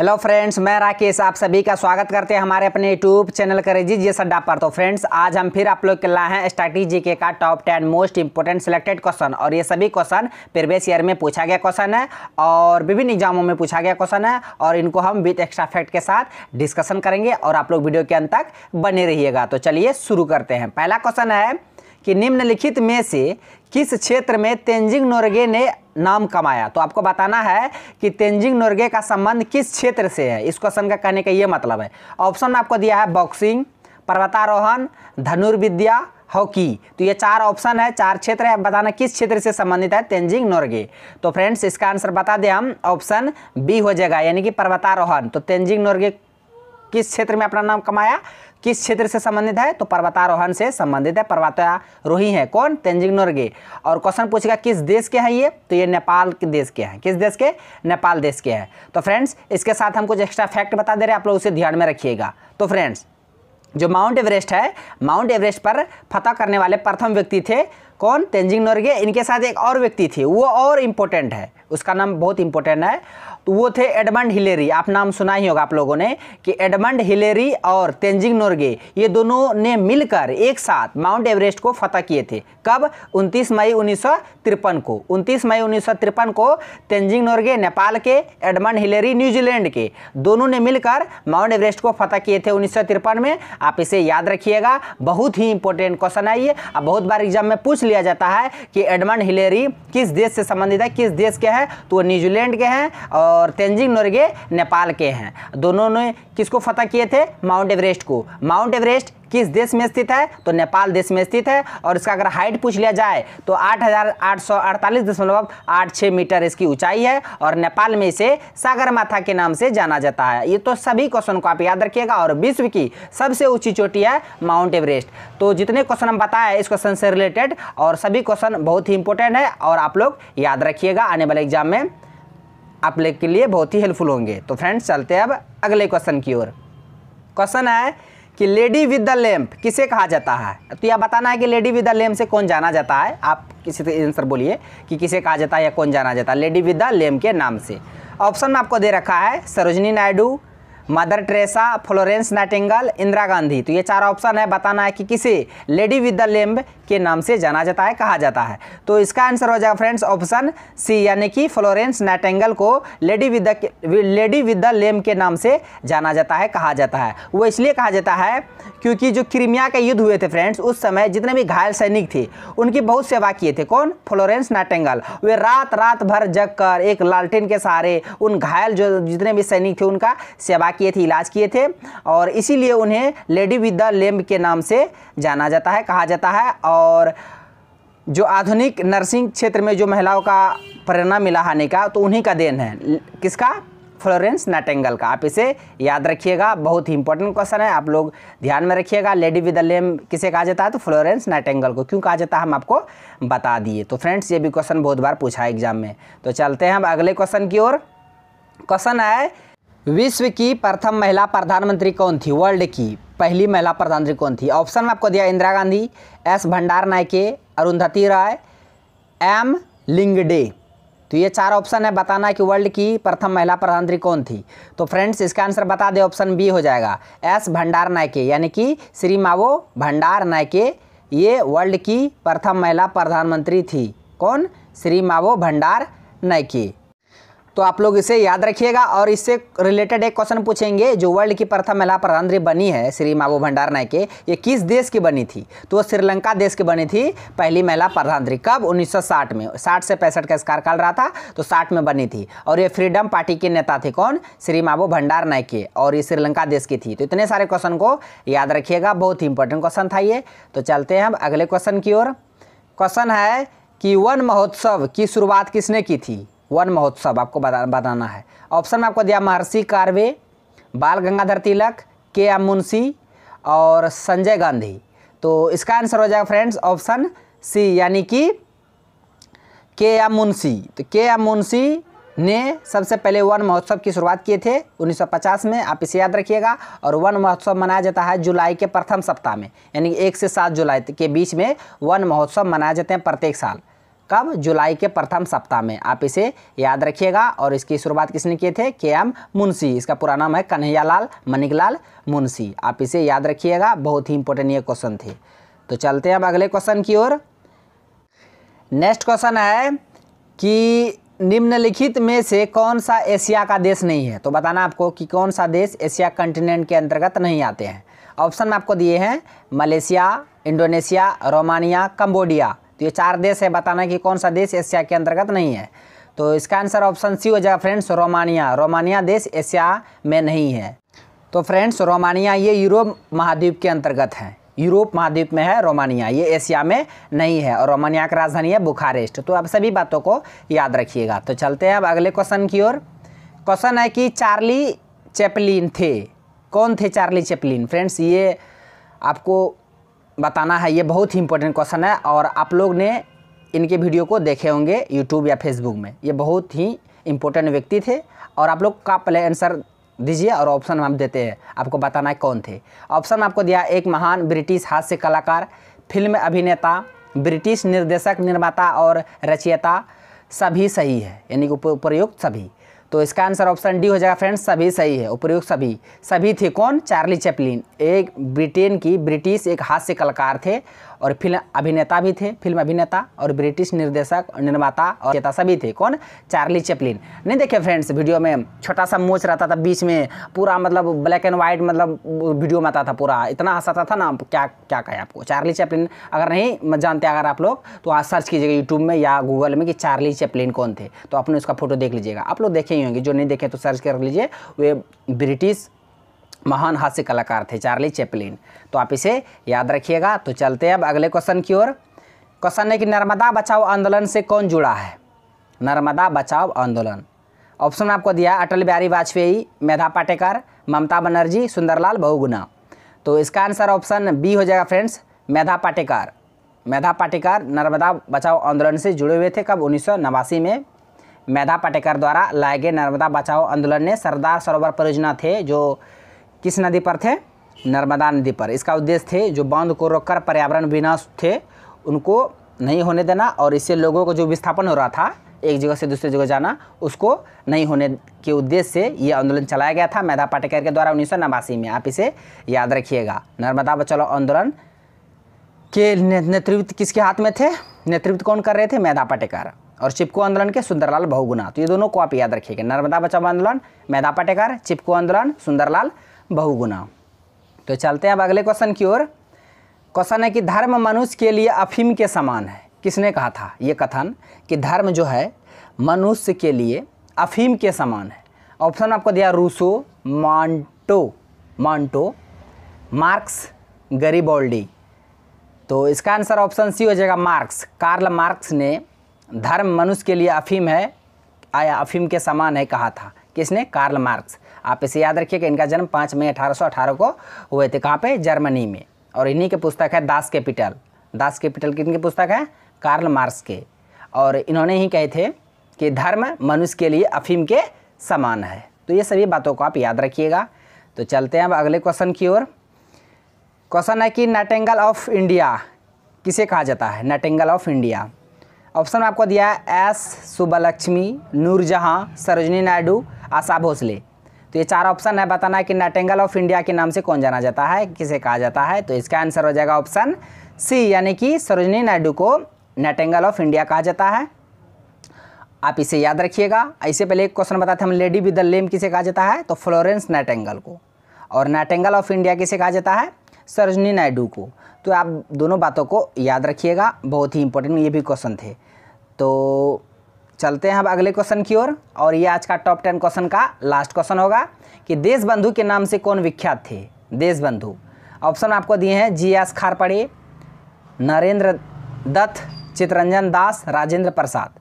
hello friends मैं राकेश आप सभी का स्वागत करते हैं हमारे अपने यूट्यूब चैनल करेजी जी सड्डा पर तो फ्रेंड्स आज हम फिर आप लोग के लाए हैं स्ट्रैटेजी के का top ten most important selected question और ये सभी क्वेश्चन प्रीवियस ईयर में पूछा गया क्वेश्चन है और विभिन्न एग्जामों में पूछा गया क्वेश्चन है और इनको हम विथ एक्स्ट्रा फैक्ट के साथ डिस्कशन करेंगे और आप लोग वीडियो के अंत तक बने रहिएगा तो चलिए शुरू करते हैं पहला क्वेश्चन है कि निम्नलिखित में से किस क्षेत्र में तेंजिंग नोरगे ने नाम कमाया तो आपको बताना है कि तेंजिंग नोरगे का संबंध किस क्षेत्र से है इस क्वेश्चन का कहने का ये मतलब है ऑप्शन आपको दिया है बॉक्सिंग पर्वतारोहण धनुर्विद्या हॉकी तो ये चार ऑप्शन है चार क्षेत्र है बताना किस क्षेत्र से संबंधित है तेंजिंग नोरगे तो फ्रेंड्स इसका आंसर बता दें हम ऑप्शन बी हो जाएगा यानी कि पर्वतारोहण तो तेंजिंग नोरगे किस क्षेत्र में अपना नाम कमाया किस क्षेत्र से संबंधित है तो पर्वतारोहण से संबंधित है पर्वतारोही है कौन तेंजिंग नोरगे और क्वेश्चन पूछेगा किस देश के हैं ये तो ये नेपाल के देश के हैं किस देश के नेपाल देश के हैं तो फ्रेंड्स इसके साथ हम कुछ एक्स्ट्रा फैक्ट बता दे रहे हैं आप लोग उसे ध्यान में रखिएगा तो फ्रेंड्स जो माउंट एवरेस्ट है माउंट एवरेस्ट पर फतह करने वाले प्रथम व्यक्ति थे कौन तेंजिंग नोरगे इनके साथ एक और व्यक्ति थे वो और इम्पोर्टेंट है उसका नाम बहुत इम्पोर्टेंट है तो वो थे एडमंड हिलेरी आप नाम सुना ही होगा आप लोगों ने कि एडमंड हिलेरी और तेंजिंग नोर्गे ये दोनों ने मिलकर एक साथ माउंट एवरेस्ट को फतह किए थे कब 29 मई उन्नीस को 29 मई उन्नीस को तेंजिंग नोरगे नेपाल के एडमंड हिलेरी न्यूजीलैंड के दोनों ने मिलकर माउंट एवरेस्ट को फतह किए थे उन्नीस में आप इसे याद रखिएगा बहुत ही इंपॉर्टेंट क्वेश्चन है ये अब बहुत बार एग्जाम में पूछ लिया जाता है कि एडमंड हिलेरी किस देश से संबंधित है किस देश के हैं तो वो न्यूजीलैंड के हैं और और तेंजिंग नोरगे नेपाल के हैं दोनों ने किसको फतह किए थे माउंट एवरेस्ट को माउंट एवरेस्ट किस देश में स्थित है तो नेपाल देश में स्थित है और इसका अगर हाइट पूछ लिया जाए तो आठ हज़ार आठ सौ अड़तालीस दशमलव आठ मीटर इसकी ऊंचाई है और नेपाल में इसे सागर माथा के नाम से जाना जाता है ये तो सभी क्वेश्चन को आप याद रखिएगा और विश्व की सबसे ऊंची चोटी है माउंट एवरेस्ट तो जितने क्वेश्चन हम बताए इस क्वेश्चन से रिलेटेड और सभी क्वेश्चन बहुत ही इंपॉर्टेंट है और आप लोग याद रखिएगा आने वाले एग्जाम में आप लोग के लिए बहुत ही हेल्पफुल होंगे तो फ्रेंड्स चलते हैं अब अगले क्वेश्चन की ओर क्वेश्चन है कि लेडी विद द लैम्प किसे कहा जाता है तो यह बताना है कि लेडी विद द लैम्प से कौन जाना जाता है आप किसी से आंसर बोलिए कि किसे कहा जाता है या कौन जाना जाता है लेडी विद द लैम्प के नाम से ऑप्शन आपको दे रखा है Sarojini Naidu Mother Teresa Florence Nightingale Indira Gandhi तो ये चार ऑप्शन है बताना है कि किसे लेडी विद द लैम्प के नाम से जाना जाता है कहा जाता है तो इसका आंसर हो जाएगा फ्रेंड्स ऑप्शन सी यानी कि फ्लोरेंस नाइटेंगल को lady with the lady with the lamp के नाम से जाना जाता है कहा जाता है वो इसलिए कहा जाता है क्योंकि जो क्रीमिया के युद्ध हुए थे फ्रेंड्स उस समय जितने भी घायल सैनिक थे उनकी बहुत सेवा किए थे कौन फ्लोरेंस नाटेंगल वे रात रात भर जग कर एक लालटेन के सहारे उन घायल जो जितने भी सैनिक थे उनका सेवा किए थे इलाज किए थे और इसीलिए उन्हें लेडी विद द लेम के नाम से जाना जाता है कहा जाता है और और जो आधुनिक नर्सिंग क्षेत्र में जो महिलाओं का प्रेरणा मिला हानि का तो उन्हीं का देन है किसका फ्लोरेंस नटेंगल का आप इसे याद रखिएगा बहुत ही इंपॉर्टेंट क्वेश्चन है आप लोग ध्यान में रखिएगा लेडी विद लेम किसे कहा जाता है तो फ्लोरेंस नटेंगल को क्यों कहा जाता है हम आपको बता दिए तो फ्रेंड्स ये भी क्वेश्चन बहुत बार पूछा है एग्जाम में तो चलते हैं हम अगले क्वेश्चन की ओर क्वेश्चन है विश्व की प्रथम महिला प्रधानमंत्री कौन थी वर्ल्ड की पहली महिला प्रधानमंत्री कौन थी ऑप्शन में आपको दिया Indira Gandhi S Bandaranaike Arundhati Roy M Lyngdoh तो ये चार ऑप्शन है बताना कि वर्ल्ड की प्रथम महिला प्रधानमंत्री कौन थी तो फ्रेंड्स इसका आंसर बता दें ऑप्शन बी हो जाएगा एस भंडार नायके यानी कि श्री मावो भंडार नायके ये वर्ल्ड की प्रथम महिला प्रधानमंत्री थी कौन श्री मावो भंडार नायके तो आप लोग इसे याद रखिएगा और इससे रिलेटेड एक क्वेश्चन पूछेंगे जो वर्ल्ड की प्रथम महिला प्रधानमंत्री बनी है श्री माबू भंडार के ये किस देश की बनी थी तो वो श्रीलंका देश की बनी थी पहली महिला प्रधानमंत्री कब 1960 में 60 से पैंसठ का कार्यकाल रहा था तो 60 में बनी थी और ये फ्रीडम पार्टी के नेता थे कौन श्री माबू भंडार के और ये श्रीलंका देश की थी तो इतने सारे क्वेश्चन को याद रखिएगा बहुत ही इंपॉर्टेंट क्वेश्चन था ये तो चलते हैं हम अगले क्वेश्चन की ओर क्वेश्चन है कि वन महोत्सव की शुरुआत किसने की थी वन महोत्सव आपको बता बताना है ऑप्शन में आपको दिया महर्षि कार्वे बाल गंगाधर तिलक के एम मुंशी और संजय गांधी तो इसका आंसर हो जाएगा फ्रेंड्स ऑप्शन सी यानी कि के एम मुंशी तो के एम मुंशी ने सबसे पहले वन महोत्सव की शुरुआत किए थे 1950 में आप इसे याद रखिएगा और वन महोत्सव मनाया जाता है जुलाई के प्रथम सप्ताह में यानी एक से सात जुलाई के बीच में वन महोत्सव मनाए जाते हैं प्रत्येक साल कब जुलाई के प्रथम सप्ताह में आप इसे याद रखिएगा और इसकी शुरुआत किसने किए थे के एम मुंशी इसका पूरा नाम है कन्हैयालाल मनिकलाल मुंशी आप इसे याद रखिएगा बहुत ही इंपॉर्टेंट ये क्वेश्चन थे तो चलते हैं अब अगले क्वेश्चन की ओर नेक्स्ट क्वेश्चन है कि निम्नलिखित में से कौन सा एशिया का देश नहीं है तो बताना आपको कि कौन सा देश एशिया कंटिनेंट के अंतर्गत नहीं आते हैं ऑप्शन आपको दिए हैं मलेशिया इंडोनेशिया रोमानिया कंबोडिया तो ये चार देश है बताना कि कौन सा देश एशिया के अंतर्गत नहीं है तो इसका आंसर ऑप्शन सी हो जाएगा फ्रेंड्स रोमानिया रोमानिया देश एशिया में नहीं है तो फ्रेंड्स रोमानिया ये यूरोप महाद्वीप के अंतर्गत है यूरोप महाद्वीप में है रोमानिया ये एशिया में नहीं है और रोमानिया की राजधानी है बुखारेस्ट तो आप सभी बातों को याद रखिएगा तो चलते हैं अब अगले क्वेश्चन की ओर क्वेश्चन है कि चार्ली चैपलिन थे कौन थे चार्ली चैपलिन फ्रेंड्स ये आपको बताना है ये बहुत ही इंपॉर्टेंट क्वेश्चन है और आप लोग ने इनके वीडियो को देखे होंगे यूट्यूब या फेसबुक में ये बहुत ही इंपॉर्टेंट व्यक्ति थे और आप लोग का पहले आंसर दीजिए और ऑप्शन हम देते हैं आपको बताना है कौन थे ऑप्शन आपको दिया एक महान ब्रिटिश हास्य कलाकार फिल्म अभिनेता ब्रिटिश निर्देशक निर्माता और रचयिता सभी सही है यानी कि प्रयुक्त सभी तो इसका आंसर ऑप्शन डी हो जाएगा फ्रेंड्स सभी सही है उपयोग सभी सभी थे कौन चार्ली चैपलिन एक ब्रिटेन की ब्रिटिश एक हास्य कलाकार थे और फिल्म अभिनेता भी थे फिल्म अभिनेता और ब्रिटिश निर्देशक निर्माता और नेता सभी थे कौन चार्ली चैपलिन नहीं देखे फ्रेंड्स वीडियो में छोटा सा मोच रहता था बीच में पूरा मतलब ब्लैक एंड व्हाइट मतलब वीडियो में आता था पूरा इतना हंसाता था ना क्या क्या कहें आपको चार्ली चैपलिन अगर नहीं जानते अगर आप लोग तो आप सर्च कीजिएगा यूट्यूब में या गूगल में कि चार्ली चैपलिन कौन थे तो आपने उसका फोटो देख लीजिएगा आप लोग देखे ही होंगे जो नहीं देखे तो सर्च कर लीजिए वे ब्रिटिश महान हास्य कलाकार थे चार्ली चैपलिन तो आप इसे याद रखिएगा तो चलते हैं अब अगले क्वेश्चन की ओर क्वेश्चन है कि नर्मदा बचाओ आंदोलन से कौन जुड़ा है नर्मदा बचाओ आंदोलन ऑप्शन आपको दिया अटल बिहारी वाजपेयी मेधा पाटेकर ममता बनर्जी सुंदरलाल बहुगुना तो इसका आंसर ऑप्शन बी हो जाएगा फ्रेंड्स मेधा पाटेकर मेधा पाटेकर नर्मदा बचाओ आंदोलन से जुड़े हुए थे कब उन्नीस में मेधा पाटेकर द्वारा लाए गए नर्मदा बचाओ आंदोलन ने सरदार सरोवर परियोजना थे जो किस नदी पर थे नर्मदा नदी पर इसका उद्देश्य थे जो बांध को रोककर पर्यावरण विनाश थे उनको नहीं होने देना और इससे लोगों को जो विस्थापन हो रहा था एक जगह से दूसरी जगह जाना उसको नहीं होने के उद्देश्य से ये आंदोलन चलाया गया था मैधा पाटेकर के द्वारा उन्नीस में आप इसे याद रखिएगा नर्मदा बचाओ आंदोलन के नेतृत्व किसके हाथ में थे नेतृत्व कौन कर रहे थे मैधा पाटेकर और चिपको आंदोलन के सुंदरलाल बहुगुना तो ये दोनों को आप याद रखिएगा नर्मदा बचाओ आंदोलन मैदा पाटेकर चिपको आंदोलन सुंदरलाल बहुगुना तो चलते हैं अब अगले क्वेश्चन की ओर क्वेश्चन है कि धर्म मनुष्य के लिए अफीम के समान है किसने कहा था ये कथन कि धर्म जो है मनुष्य के लिए अफीम के समान है ऑप्शन आपको दिया रूसो मांटो मांटो मार्क्स गरीबोल्डी तो इसका आंसर ऑप्शन सी हो जाएगा मार्क्स कार्ल मार्क्स ने धर्म मनुष्य के लिए अफीम है आया अफीम के समान है कहा था किसने कार्ल मार्क्स आप इसे याद रखिए कि इनका जन्म पाँच मई अठारह को हुए थे कहाँ पे जर्मनी में और इन्हीं के पुस्तक है दास कैपिटल दास कैपिटल किन की पुस्तक है कार्ल मार्क्स के और इन्होंने ही कहे थे कि धर्म मनुष्य के लिए अफीम के समान है तो ये सभी बातों को आप याद रखिएगा तो चलते हैं अब अगले क्वेश्चन की ओर क्वेश्चन है कि नटेंगल ऑफ इंडिया किसे कहा जाता है नटेंगल ऑफ इंडिया ऑप्शन आपको दिया है एस सुबलक्ष्मी नूरजहाँ सरोजनी नायडू आशा भोसले तो ये चार ऑप्शन है बताना है कि नटेंगल ऑफ इंडिया के नाम से कौन जाना जाता है किसे कहा जाता है तो इसका आंसर हो जाएगा ऑप्शन सी यानी कि सरोजनी नायडू को नटेंगल ऑफ इंडिया कहा जाता है आप इसे याद रखिएगा इससे पहले एक क्वेश्चन बताते हम लेडी विद द लेम किसे कहा जाता है तो फ्लोरेंस नैटेंगल को और नैटेंगल ऑफ इंडिया किसे कहा जाता है सरोजनी नायडू को तो आप दोनों बातों को याद रखिएगा बहुत ही इंपॉर्टेंट ये भी क्वेश्चन थे तो चलते हैं अब अगले क्वेश्चन की ओर और, और ये आज का टॉप टेन क्वेश्चन का लास्ट क्वेश्चन होगा कि देशबंधु के नाम से कौन विख्यात थे देशबंधु ऑप्शन आपको दिए हैं जी एस खारपड़े नरेंद्र दत्त चित्रंजन दास राजेंद्र प्रसाद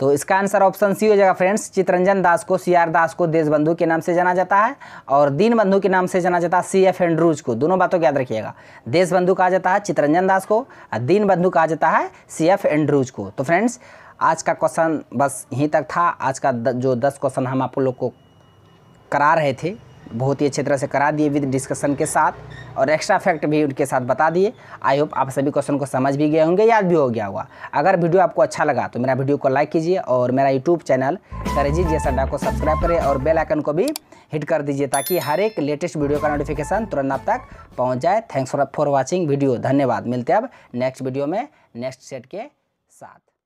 तो इसका आंसर ऑप्शन सी हो जाएगा फ्रेंड्स चित्रंजन दास को सी आर दास को देशबंधु के नाम से जाना जाता है और दीन बंधु के नाम से जाना जाता है सी एफ एंड्रूज को दोनों बातों को याद रखिएगा देशबंधु कहा जाता है चित्रंजन दास को और बंधु कहा जाता है सी एफ एंड्रूज को तो फ्रेंड्स आज का क्वेश्चन बस यहीं तक था आज का द, जो दस क्वेश्चन हम आप लोग को करा रहे थे बहुत ही अच्छी तरह से करा दिए विद डिस्कशन के साथ और एक्स्ट्रा फैक्ट भी उनके साथ बता दिए आई होप आप सभी क्वेश्चन को समझ भी गए होंगे याद भी हो गया होगा अगर वीडियो आपको अच्छा लगा तो मेरा वीडियो को लाइक कीजिए और मेरा यूट्यूब चैनल करेजी जी अड्डा को सब्सक्राइब करें और बेल आइकन को भी हिट कर दीजिए ताकि हर एक लेटेस्ट वीडियो का नोटिफिकेशन तुरंत आप तक पहुँच जाए thanks for for watching video धन्यवाद मिलते हैं अब नेक्स्ट वीडियो में नेक्स्ट सेट के साथ